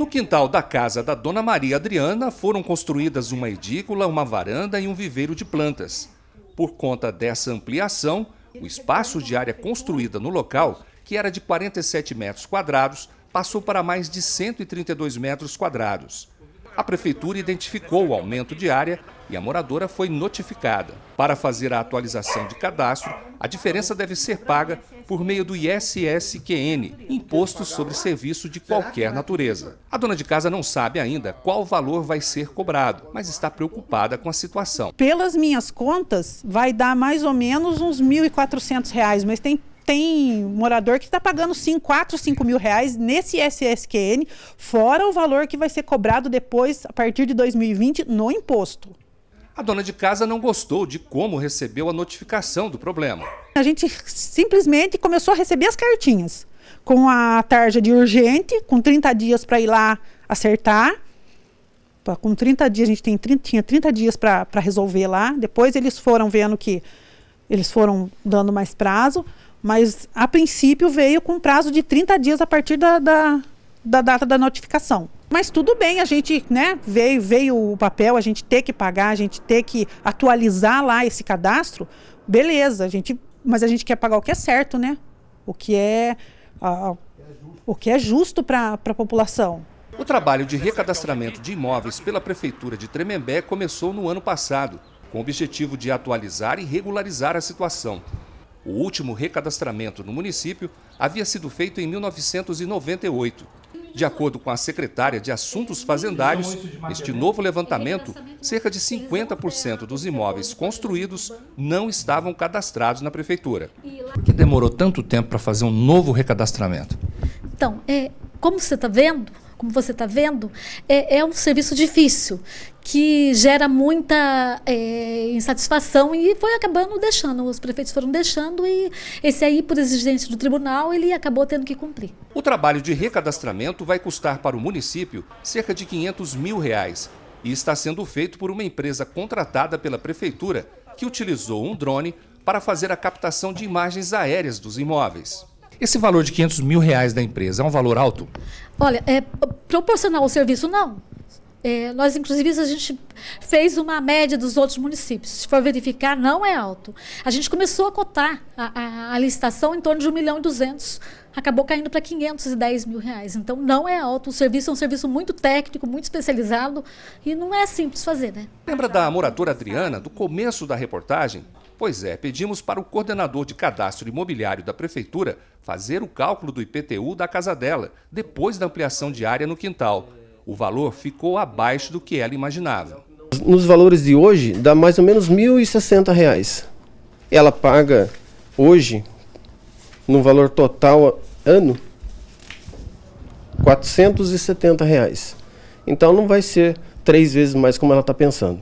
No quintal da casa da Dona Maria Adriana foram construídas uma edícula, uma varanda e um viveiro de plantas. Por conta dessa ampliação, o espaço de área construída no local, que era de 47 metros quadrados, passou para mais de 132 metros quadrados. A prefeitura identificou o aumento de área e a moradora foi notificada. Para fazer a atualização de cadastro, a diferença deve ser paga por meio do ISSQN, Imposto sobre Serviço de Qualquer Natureza. A dona de casa não sabe ainda qual valor vai ser cobrado, mas está preocupada com a situação. Pelas minhas contas, vai dar mais ou menos uns R$ 1.400, mas tem tem morador que está pagando 5, 4, 5 mil reais nesse SSQN, fora o valor que vai ser cobrado depois, a partir de 2020, no imposto. A dona de casa não gostou de como recebeu a notificação do problema. A gente simplesmente começou a receber as cartinhas com a tarja de urgente, com 30 dias para ir lá acertar. Com 30 dias, a gente tem 30, tinha 30 dias para resolver lá. Depois eles foram vendo que eles foram dando mais prazo. Mas, a princípio, veio com prazo de 30 dias a partir da, da, da data da notificação. Mas tudo bem, a gente, né, veio, veio o papel, a gente ter que pagar, a gente ter que atualizar lá esse cadastro, beleza, a gente, mas a gente quer pagar o que é certo, né? O que é, a, o que é justo para a população. O trabalho de recadastramento de imóveis pela Prefeitura de Tremembé começou no ano passado, com o objetivo de atualizar e regularizar a situação. O último recadastramento no município havia sido feito em 1998. De acordo com a secretária de Assuntos Fazendários, este novo levantamento, cerca de 50% dos imóveis construídos não estavam cadastrados na prefeitura. Por que demorou tanto tempo para fazer um novo recadastramento? Então, é, como você está vendo, como você está vendo, é, é, um serviço difícil, que gera muita é, insatisfação e foi acabando deixando, os prefeitos foram deixando e esse aí, por exigência do tribunal, ele acabou tendo que cumprir. O trabalho de recadastramento vai custar para o município cerca de 500 mil reais e está sendo feito por uma empresa contratada pela prefeitura que utilizou um drone para fazer a captação de imagens aéreas dos imóveis. Esse valor de 500 mil reais da empresa é um valor alto? Olha, é, proporcionar o serviço, não. É, nós, inclusive, a gente fez uma média dos outros municípios. Se for verificar, não é alto. A gente começou a cotar a, a, a licitação em torno de 1 milhão e 200 acabou caindo para 510 mil reais. Então, não é alto. O serviço é um serviço muito técnico, muito especializado e não é simples fazer, né? Lembra da moradora Adriana, do começo da reportagem? Pois é, pedimos para o coordenador de cadastro imobiliário da prefeitura fazer o cálculo do IPTU da casa dela, depois da ampliação de área no quintal o valor ficou abaixo do que ela imaginava. Nos valores de hoje, dá mais ou menos R$ 1.060. Ela paga hoje, no valor total ano, R$ 470. Reais. Então não vai ser três vezes mais como ela está pensando.